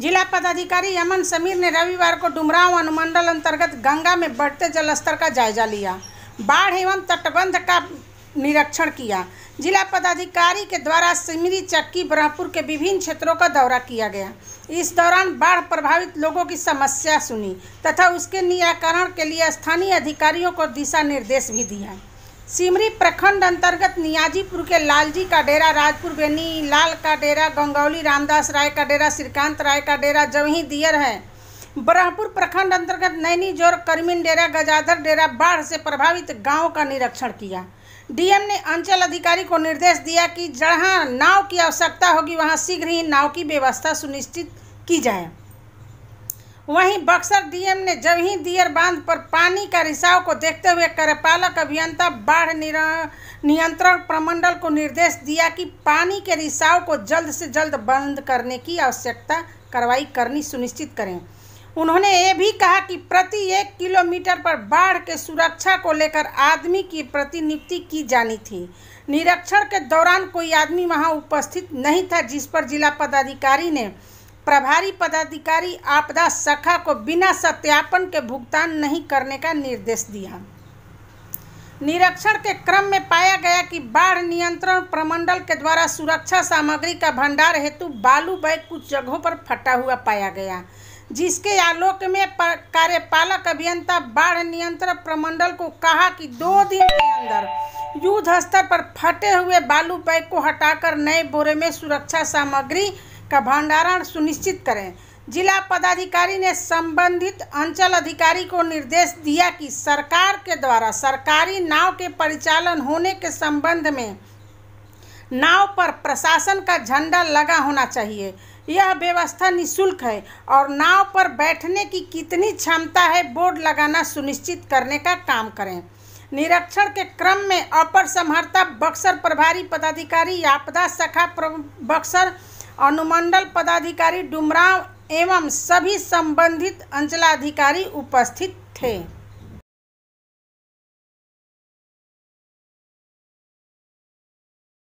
जिला पदाधिकारी यमन समीर ने रविवार को डुमराव अनुमंडल अंतर्गत गंगा में बढ़ते जलस्तर का जायजा लिया बाढ़ एवं तटबंध का निरीक्षण किया जिला पदाधिकारी के द्वारा सिमरी चक्की ब्रह्मपुर के विभिन्न क्षेत्रों का दौरा किया गया इस दौरान बाढ़ प्रभावित लोगों की समस्या सुनी तथा उसके निराकरण के लिए स्थानीय अधिकारियों को दिशा निर्देश भी दिया सिमरी प्रखंड अंतर्गत नियाजीपुर के लालजी का डेरा राजपुर बेनी लाल का डेरा गंगौली रामदास राय का डेरा श्रीकांत राय का डेरा जवही दियर है ब्रह्मपुर प्रखंड अंतर्गत नैनी जोर करमिन डेरा गजाधर डेरा बाढ़ से प्रभावित गाँव का निरीक्षण किया डीएम ने अंचल अधिकारी को निर्देश दिया कि जहां नाव की आवश्यकता होगी वहां शीघ्र ही नाव की व्यवस्था सुनिश्चित की जाए वहीं बक्सर डीएम ने जब ही दियर बांध पर पानी का रिसाव को देखते हुए कार्यपालक अभियंता बाढ़ नियंत्रण प्रमंडल को निर्देश दिया कि पानी के रिसाव को जल्द से जल्द बंद करने की आवश्यकता कार्रवाई करनी सुनिश्चित करें उन्होंने ये भी कहा कि प्रति एक किलोमीटर पर बाढ़ के सुरक्षा को लेकर आदमी की प्रतिनियुक्ति की जानी थी निरीक्षण के दौरान कोई आदमी वहाँ उपस्थित नहीं था जिस पर जिला पदाधिकारी ने प्रभारी पदाधिकारी आपदा शाखा को बिना सत्यापन के भुगतान नहीं करने का निर्देश दिया निरीक्षण के क्रम में पाया गया कि बाढ़ नियंत्रण प्रमंडल के द्वारा सुरक्षा सामग्री का भंडार हेतु बालू बैग कुछ जगहों पर फटा हुआ पाया गया जिसके आलोक में कार्यपालक अभियंता बाढ़ नियंत्रण प्रमंडल को कहा कि दो दिन के अंदर युद्ध स्तर पर फटे हुए बालू बैग को हटाकर नए बोरे में सुरक्षा सामग्री का भंडारण सुनिश्चित करें जिला पदाधिकारी ने संबंधित अंचल अधिकारी को निर्देश दिया कि सरकार के द्वारा सरकारी नाव के परिचालन होने के संबंध में नाव पर प्रशासन का झंडा लगा होना चाहिए यह व्यवस्था निशुल्क है और नाव पर बैठने की कितनी क्षमता है बोर्ड लगाना सुनिश्चित करने का काम करें निरीक्षण के क्रम में अपर समहर्ता बक्सर प्रभारी पदाधिकारी आपदा शाखा बक्सर अनुमंडल पदाधिकारी डुमराव एवं सभी संबंधित अंचलाधिकारी उपस्थित थे